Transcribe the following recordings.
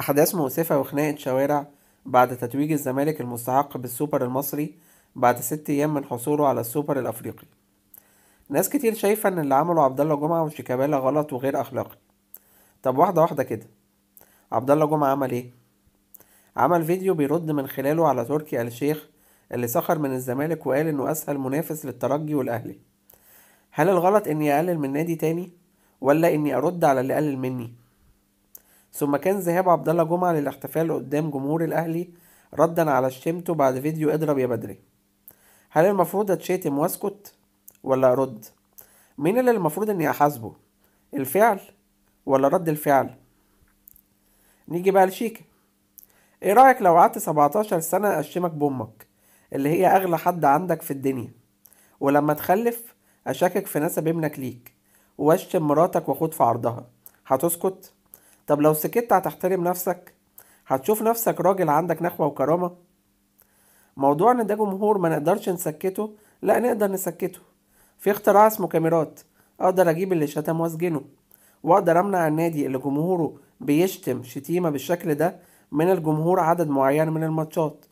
أحداث مؤسفة وخناقة شوارع بعد تتويج الزمالك المستحق بالسوبر المصري بعد ست أيام من حصوله على السوبر الأفريقي ناس كتير شايفة إن اللي عمله عبد الله جمعة وشيكابالا غلط وغير أخلاقي طب واحدة واحدة كده عبد الله جمعة عمل إيه؟ عمل فيديو بيرد من خلاله على تركي آل الشيخ اللي سخر من الزمالك وقال إنه أسهل منافس للترجي والأهلي هل الغلط إني أقلل من نادي تاني؟ ولا إني أرد على اللي قلل مني؟ ثم كان ذهاب عبد الله جمعة للاحتفال قدام جمهور الأهلي ردا على شتيمته بعد فيديو اضرب يا بدري هل المفروض اتشتم واسكت ولا ارد مين اللي المفروض اني احاسبه الفعل ولا رد الفعل نيجي بقى لشيكا ايه رايك لو قعدت 17 سنه اشتمك بامك اللي هي اغلى حد عندك في الدنيا ولما تخلف اشكك في نسب ابنك ليك واشتم مراتك واخد في عرضها هتسكت طب لو سكت هتحترم نفسك هتشوف نفسك راجل عندك نخوة وكرامة موضوع ان ده جمهور ما نقدرش نسكته لا نقدر نسكته في اختراع اسمه كاميرات اقدر اجيب اللي شتم واسجنه واقدر امنع النادي اللي جمهوره بيشتم شتيمة بالشكل ده من الجمهور عدد معين من الماتشات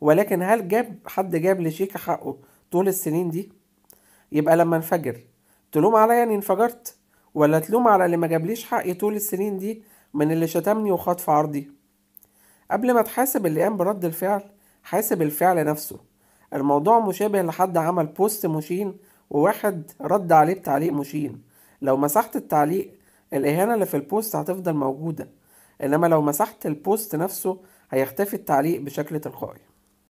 ولكن هل جاب حد جاب لشيك حقه طول السنين دي يبقى لما انفجر تلوم عليا اني انفجرت ولا تلوم على اللي ما جابليش حقي طول السنين دي من اللي شتمني وخاض في عرضي قبل ما تحاسب اللي قام برد الفعل حاسب الفعل نفسه الموضوع مشابه لحد عمل بوست مشين وواحد رد عليه بتعليق مشين لو مسحت التعليق الإهانة اللي في البوست هتفضل موجودة إنما لو مسحت البوست نفسه هيختفي التعليق بشكل تلقائي